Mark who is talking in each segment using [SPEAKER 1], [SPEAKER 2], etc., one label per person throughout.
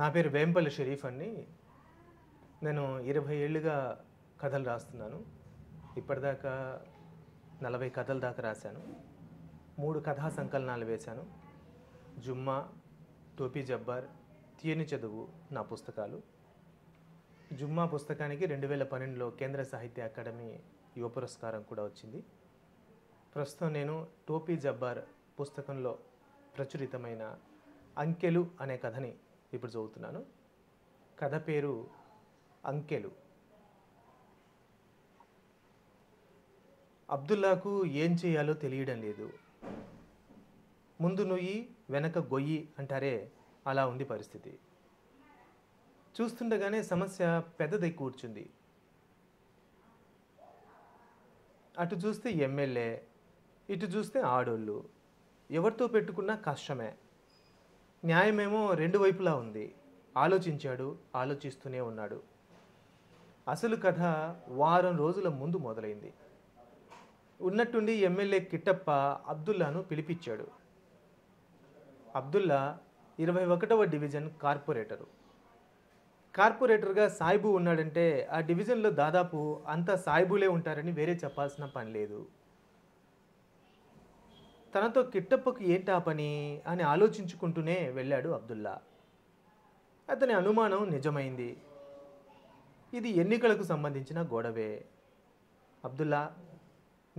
[SPEAKER 1] నా పేరు వేంపల్లి షరీఫ్ అండి నేను ఇరవై ఏళ్ళుగా కథలు రాస్తున్నాను ఇప్పటిదాకా నలభై కథల దాకా రాశాను మూడు కథా సంకలనాలు వేశాను జుమ్మా టోపీ జబ్బార్ తీయని చదువు నా పుస్తకాలు జుమ్మా పుస్తకానికి రెండు వేల పన్నెండులో కేంద్ర సాహిత్య అకాడమీ యువ పురస్కారం కూడా వచ్చింది ప్రస్తుతం నేను టోపీ జబ్బార్ పుస్తకంలో ప్రచురితమైన అంకెలు అనే కథని ఇప్పుడు చదువుతున్నాను కథ పేరు అంకెలు అబ్దుల్లాకు ఏం చేయాలో తెలియడం లేదు ముందు నుయ్యి వెనక గొయ్యి అంటారే అలా ఉంది పరిస్థితి చూస్తుండగానే సమస్య పెద్దదై కూర్చుంది అటు చూస్తే ఎమ్మెల్యే ఇటు చూస్తే ఆడోళ్ళు ఎవరితో పెట్టుకున్నా కష్టమే న్యాయమేమో రెండు వైపులా ఉంది ఆలోచించాడు ఆలోచిస్తూనే ఉన్నాడు అసలు కథ వారం రోజుల ముందు మొదలైంది ఉన్నట్టుండి ఎమ్మెల్యే కిట్టప్ప అబ్దుల్లాను పిలిపించాడు అబ్దుల్లా ఇరవై ఒకటవ డివిజన్ కార్పొరేటరు కార్పొరేటర్గా సాయిబు ఉన్నాడంటే ఆ డివిజన్లో దాదాపు అంతా సాయిబులే ఉంటారని వేరే చెప్పాల్సిన పని లేదు తనతో కిట్టప్పకు ఏంటా పని అని ఆలోచించుకుంటూనే వెళ్ళాడు అబ్దుల్లా అతని అనుమానం నిజమైంది ఇది ఎన్నికలకు సంబంధించిన గొడవే అబ్దుల్లా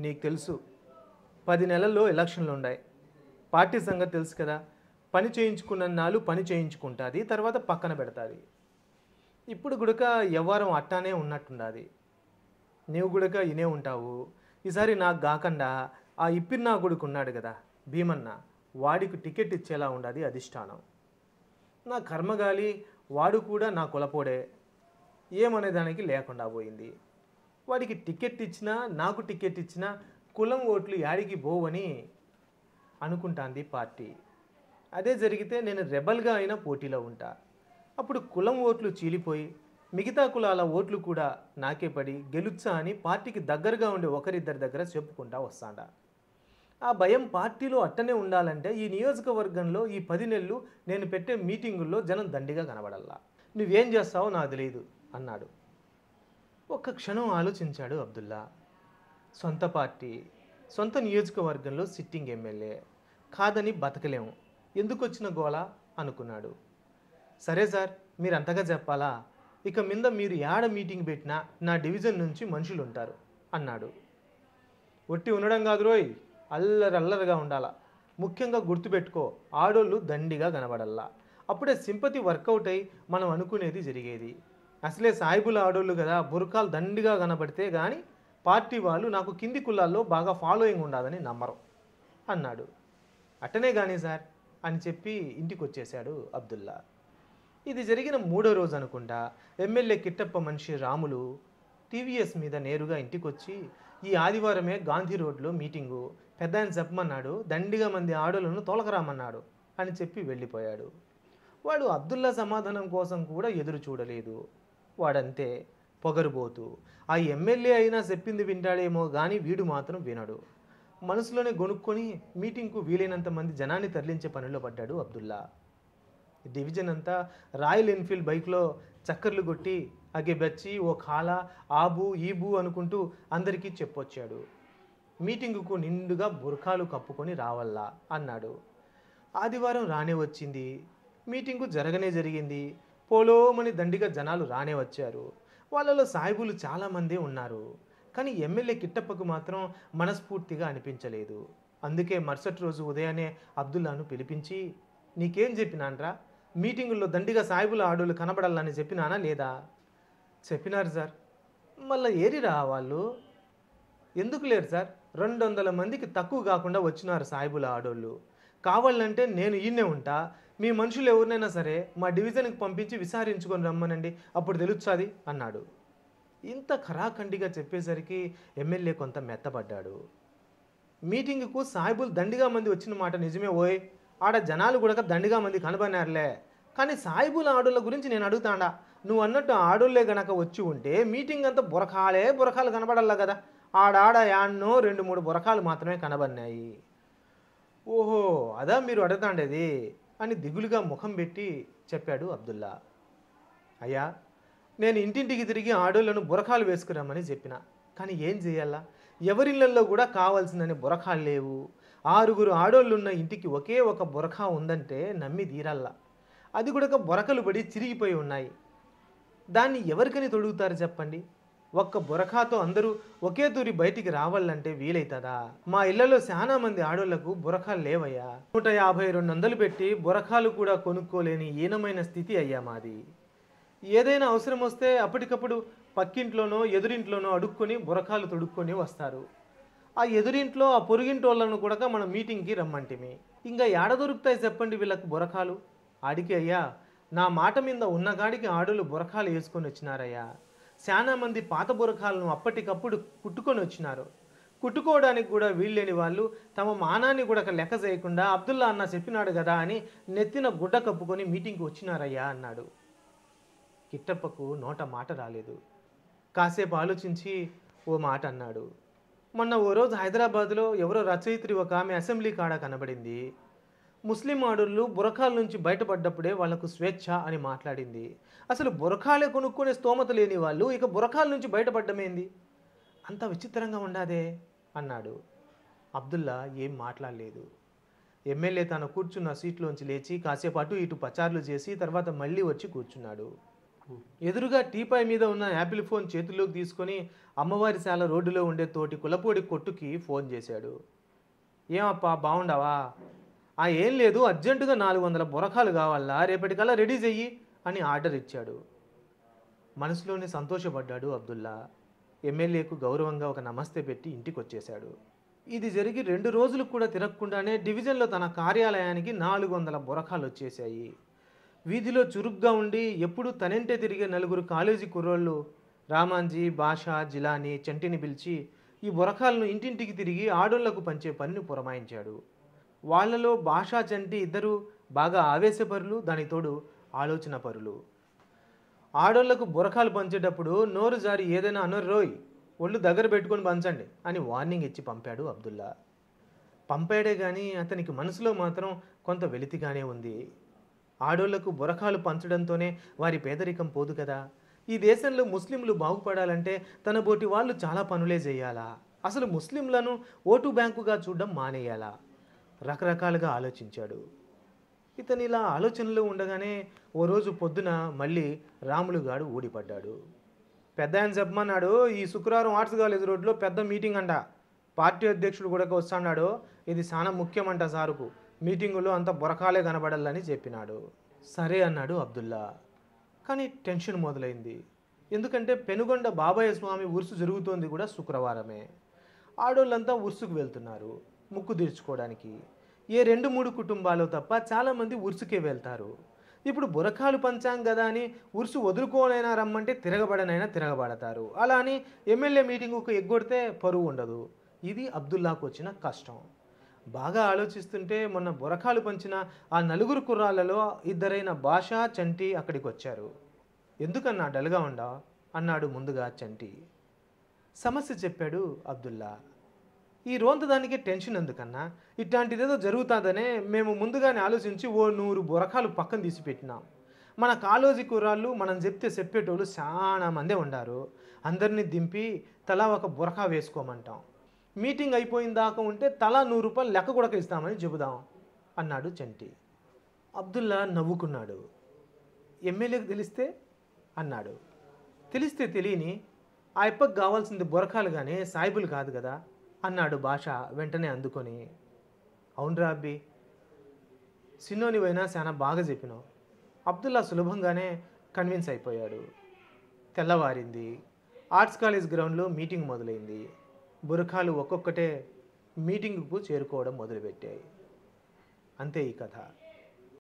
[SPEAKER 1] నీకు తెలుసు పది నెలల్లో ఎలక్షన్లు ఉన్నాయి పార్టీ సంగతి తెలుసు కదా పని చేయించుకున్న నాలు పని చేయించుకుంటుంది తర్వాత పక్కన పెడతాది ఇప్పుడు గుడక ఎవ్వరం అట్టానే ఉన్నట్టుండాది నీవు గుడక ఇనే ఉంటావు ఈసారి నాకు కాకుండా ఆ ఇప్పిన్నా కొడుకు ఉన్నాడు కదా భీమన్న వాడికి టికెట్ ఇచ్చేలా ఉండదు అధిష్టానం నా కర్మగాలి వాడు కూడా నా కులపోడే ఏమనే దానికి లేకుండా పోయింది వాడికి టికెట్ ఇచ్చినా నాకు టికెట్ ఇచ్చినా కులం ఓట్లు యాడికి పోవని అనుకుంటాంది పార్టీ అదే జరిగితే నేను రెబల్గా అయినా పోటీలో ఉంటా అప్పుడు కులం ఓట్లు చీలిపోయి మిగతా కులాల ఓట్లు కూడా నాకే పడి గెలుచ్చా అని పార్టీకి దగ్గరగా ఉండే ఒకరిద్దరి దగ్గర చెప్పుకుంటా వస్తాడా ఆ భయం పార్టీలో అట్టనే ఉండాలంటే ఈ నియోజకవర్గంలో ఈ పది నెలలు నేను పెట్టే మీటింగుల్లో జనం దండిగా కనబడల్లా నువ్వేం చేస్తావో నాకు తెలియదు అన్నాడు ఒక్క క్షణం ఆలోచించాడు అబ్దుల్లా సొంత పార్టీ సొంత నియోజకవర్గంలో సిట్టింగ్ ఎమ్మెల్యే కాదని బతకలేము ఎందుకు వచ్చిన గోళ అనుకున్నాడు సరే సార్ మీరు అంతగా చెప్పాలా ఇక మీద మీరు యాడ మీటింగ్ పెట్టినా నా డివిజన్ నుంచి మనుషులు ఉంటారు అన్నాడు ఒట్టి ఉండడం కాదు రోయ్ అల్లరల్లరగా ఉండాలా ముఖ్యంగా గుర్తుపెట్టుకో ఆడోళ్ళు దండిగా కనబడల్లా అప్పుడే సింపతి వర్కౌట్ అయి మనం అనుకునేది జరిగేది అసలే సాయిబుల ఆడోళ్ళు కదా బురకాలు దండిగా కనబడితే కానీ పార్టీ వాళ్ళు నాకు కింది కులాల్లో బాగా ఫాలోయింగ్ ఉండాలని నమ్మరు అన్నాడు అట్టనే కానీ సార్ అని చెప్పి ఇంటికి వచ్చేశాడు అబ్దుల్లా ఇది జరిగిన మూడో రోజు అనుకుంటా ఎమ్మెల్యే కిట్టప్ప మనిషి రాములు టీవీఎస్ మీద నేరుగా ఇంటికొచ్చి ఈ ఆదివారమే గాంధీ రోడ్లో మీటింగు పెద్ద ఆయన చెప్పమన్నాడు దండిగా మంది ఆడోళ్ళను తోలకరామన్నాడు అని చెప్పి వెళ్ళిపోయాడు వాడు అబ్దుల్లా సమాధానం కోసం కూడా ఎదురు చూడలేదు వాడంతే పొగరుబోతు ఆ ఎమ్మెల్యే అయినా చెప్పింది వింటాడేమో కానీ వీడు మాత్రం వినడు మనసులోనే గొనుక్కొని మీటింగ్కు వీలైనంత మంది జనాన్ని తరలించే పనిలో పడ్డాడు అబ్దుల్లా డివిజన్ అంతా రాయల్ ఎన్ఫీల్డ్ బైక్లో చక్కర్లు కొట్టి బెచ్చి ఓ కాల ఆబు ఈబు అనుకుంటూ అందరికీ చెప్పొచ్చాడు మీటింగుకు నిండుగా బుర్ఖాలు కప్పుకొని రావల్లా అన్నాడు ఆదివారం రానే వచ్చింది మీటింగు జరగనే జరిగింది పోలోమని దండిగా జనాలు రానే వచ్చారు వాళ్ళలో సాయిబులు చాలామంది ఉన్నారు కానీ ఎమ్మెల్యే కిట్టప్పకు మాత్రం మనస్ఫూర్తిగా అనిపించలేదు అందుకే మరుసటి రోజు ఉదయాన్నే అబ్దుల్లాను పిలిపించి నీకేం చెప్పినాన్రా మీటింగుల్లో దండిగా సాయిబుల ఆడోళ్ళు కనబడాలని చెప్పినానా లేదా చెప్పినారు సార్ మళ్ళీ ఏరిరా వాళ్ళు ఎందుకు లేరు సార్ రెండు వందల మందికి తక్కువ కాకుండా వచ్చినారు సాయిబుల ఆడోళ్ళు కావాలంటే నేను ఈయనే ఉంటా మీ మనుషులు ఎవరినైనా సరే మా డివిజన్కి పంపించి విచారించుకొని రమ్మనండి అప్పుడు తెలుస్తుంది అన్నాడు ఇంత ఖరాఖండిగా చెప్పేసరికి ఎమ్మెల్యే కొంత మెత్తపడ్డాడు మీటింగ్కు సాయిబుల్ దండిగా మంది వచ్చిన మాట నిజమే ఓయ్ ఆడ జనాలు కూడా దండిగా మంది కనబడినారులే కానీ సాయిబుల ఆడోళ్ళ గురించి నేను అడుగుతాడా నువ్వు అన్నట్టు ఆడోళ్ళే గనక వచ్చి ఉంటే మీటింగ్ అంతా బురకాలే బురఖాలు కనబడాలా కదా ఆడాడ యాన్నో రెండు మూడు బురకాలు మాత్రమే కనబడినాయి ఓహో అదా మీరు అడుగుతాండేది అని దిగులుగా ముఖం పెట్టి చెప్పాడు అబ్దుల్లా అయ్యా నేను ఇంటింటికి తిరిగి ఆడోళ్లను బురకాలు వేసుకురామని చెప్పిన కానీ ఏం చేయాలా ఎవరిళ్ళల్లో కూడా కావాల్సిందని బురకాలు లేవు ఆరుగురు ఆడోళ్ళున్న ఇంటికి ఒకే ఒక బురఖా ఉందంటే నమ్మి తీరల్లా అది కూడా బొరకలు పడి చిరిగిపోయి ఉన్నాయి దాన్ని ఎవరికని తొడుగుతారు చెప్పండి ఒక్క బురఖాతో అందరూ ఒకే తూరి బయటికి రావాలంటే వీలైతుందా మా ఇళ్లలో చాలా మంది ఆడోళ్లకు బురఖాలు లేవయ్యా నూట యాభై రెండు వందలు పెట్టి బురఖాలు కూడా కొనుక్కోలేని ఈనమైన స్థితి అయ్యా మాది ఏదైనా అవసరం వస్తే అప్పటికప్పుడు పక్కింట్లోనో ఎదురింట్లోనో అడుక్కొని బురఖాలు తొడుక్కొని వస్తారు ఆ ఎదురింట్లో ఆ పొరుగింటోళ్ళను కూడా మనం మీటింగ్కి రమ్మంటిమి ఇంకా ఏడ దొరుకుతాయి చెప్పండి వీళ్ళకు బురఖాలు ఆడికి అయ్యా నా మాట మీద ఉన్నగాడికి ఆడులు బురకాలు వేసుకొని వచ్చినారయ్యా మంది పాత బురఖాలను అప్పటికప్పుడు కుట్టుకొని వచ్చినారు కుట్టుకోవడానికి కూడా వీళ్ళేని వాళ్ళు తమ మానాన్ని కూడా లెక్క చేయకుండా అబ్దుల్లా అన్న చెప్పినాడు కదా అని నెత్తిన గుడ్డ కప్పుకొని మీటింగ్కి వచ్చినారయ్యా అన్నాడు కిట్టప్పకు నోట మాట రాలేదు కాసేపు ఆలోచించి ఓ మాట అన్నాడు మొన్న ఓ రోజు హైదరాబాద్లో ఎవరో రచయిత్రి ఒక ఆమె అసెంబ్లీ కాడ కనబడింది ముస్లిం ఆడోళ్ళు బురఖాల నుంచి బయటపడ్డప్పుడే వాళ్లకు స్వేచ్ఛ అని మాట్లాడింది అసలు బురఖాలే కొనుక్కునే స్తోమత లేని వాళ్ళు ఇక బురఖాల నుంచి బయటపడ్డమేంది అంత విచిత్రంగా ఉండాదే అన్నాడు అబ్దుల్లా ఏం మాట్లాడలేదు ఎమ్మెల్యే తాను కూర్చున్న సీట్లోంచి లేచి కాసేపాటు ఇటు పచారులు చేసి తర్వాత మళ్ళీ వచ్చి కూర్చున్నాడు ఎదురుగా టీపాయ్ మీద ఉన్న యాపిల్ ఫోన్ చేతుల్లోకి తీసుకొని అమ్మవారి శాల రోడ్డులో ఉండే తోటి కులపూడి కొట్టుకి ఫోన్ చేశాడు ఏమప్పా బాగుండవా ఆ ఏం లేదు అర్జెంటుగా నాలుగు వందల బురకాలు కావాలా రేపటికల్లా రెడీ చెయ్యి అని ఆర్డర్ ఇచ్చాడు మనసులోనే సంతోషపడ్డాడు అబ్దుల్లా ఎమ్మెల్యేకు గౌరవంగా ఒక నమస్తే పెట్టి ఇంటికి వచ్చేశాడు ఇది జరిగి రెండు రోజులు కూడా తిరగకుండానే డివిజన్లో తన కార్యాలయానికి నాలుగు వందల బురకాలు వచ్చేసాయి వీధిలో చురుగ్గా ఉండి ఎప్పుడు తనంటే తిరిగే నలుగురు కాలేజీ కుర్రోళ్ళు రామాంజీ బాషా జిలాని చంటిని పిలిచి ఈ బురకాలను ఇంటింటికి తిరిగి ఆడోళ్లకు పంచే పనిని పురమాయించాడు వాళ్లలో భాషా జంటి ఇద్దరు బాగా ఆవేశపరులు దాని తోడు ఆలోచన పరులు ఆడోళ్లకు బురకాలు పంచేటప్పుడు నోరు జారి ఏదైనా అనరు రోయ్ ఒళ్ళు దగ్గర పెట్టుకొని పంచండి అని వార్నింగ్ ఇచ్చి పంపాడు అబ్దుల్లా పంపాడే కానీ అతనికి మనసులో మాత్రం కొంత వెలితిగానే ఉంది ఆడోళ్లకు బురకాలు పంచడంతోనే వారి పేదరికం పోదు కదా ఈ దేశంలో ముస్లింలు బాగుపడాలంటే తన బోటి వాళ్ళు చాలా పనులే చేయాలా అసలు ముస్లింలను ఓటు బ్యాంకుగా చూడడం మానేయాలా రకరకాలుగా ఆలోచించాడు ఇతను ఇలా ఆలోచనలో ఉండగానే ఓ రోజు పొద్దున మళ్ళీ రాములు గాడు ఊడిపడ్డాడు పెద్ద ఆయన చెప్పమన్నాడు ఈ శుక్రవారం ఆర్ట్స్ కాలేజ్ రోడ్లో పెద్ద మీటింగ్ అంట పార్టీ అధ్యక్షుడు కూడా వస్తున్నాడు ఇది చాలా ముఖ్యమంట సారుకు మీటింగులో అంత బొరకాలే కనబడాలని చెప్పినాడు సరే అన్నాడు అబ్దుల్లా కానీ టెన్షన్ మొదలైంది ఎందుకంటే పెనుగొండ బాబాయ్య స్వామి ఉరుసు జరుగుతోంది కూడా శుక్రవారమే ఆడోళ్ళంతా ఉరుసుకు వెళ్తున్నారు ముక్కు తీర్చుకోవడానికి ఏ రెండు మూడు కుటుంబాలు తప్ప చాలామంది ఉరుసుకే వెళ్తారు ఇప్పుడు బురకాలు పంచాం కదా అని ఉరుసు వదులుకోనైనా రమ్మంటే తిరగబడనైనా తిరగబడతారు అలా అని ఎమ్మెల్యే మీటింగుకు ఎగ్గొడితే పరువు ఉండదు ఇది అబ్దుల్లాకు వచ్చిన కష్టం బాగా ఆలోచిస్తుంటే మొన్న బురఖాలు పంచిన ఆ నలుగురు కుర్రాలలో ఇద్దరైన భాష చంటి అక్కడికి వచ్చారు ఎందుకన్నా డల్గా ఉండా అన్నాడు ముందుగా చంటి సమస్య చెప్పాడు అబ్దుల్లా ఈ రోంత దానికి టెన్షన్ ఎందుకన్నా ఇట్లాంటిదేదో జరుగుతుందనే మేము ముందుగానే ఆలోచించి ఓ నూరు బురకాలు పక్కన తీసి పెట్టినాం మన కాలోజీ కూరాళ్ళు మనం చెప్తే చెప్పేటోళ్ళు చాలా మందే ఉండారు అందరినీ దింపి తలా ఒక బురకా వేసుకోమంటాం మీటింగ్ అయిపోయిన దాకా ఉంటే తలా నూరు రూపాయలు లెక్క కూడా ఇస్తామని చెబుదాం అన్నాడు చంటి అబ్దుల్లా నవ్వుకున్నాడు ఎమ్మెల్యేకి తెలిస్తే అన్నాడు తెలిస్తే తెలియని ఆ ఇప్పకు కావాల్సింది బొరకాలు కానీ సాయిబులు కాదు కదా అన్నాడు భాష వెంటనే అందుకొని అవునురా అబ్బి సిన్నోనివైనా చాలా బాగా చెప్పినావు అబ్దుల్లా సులభంగానే కన్విన్స్ అయిపోయాడు తెల్లవారింది ఆర్ట్స్ కాలేజ్ గ్రౌండ్లో మీటింగ్ మొదలైంది బురఖాలు ఒక్కొక్కటే మీటింగ్కు చేరుకోవడం మొదలుపెట్టాయి అంతే ఈ కథ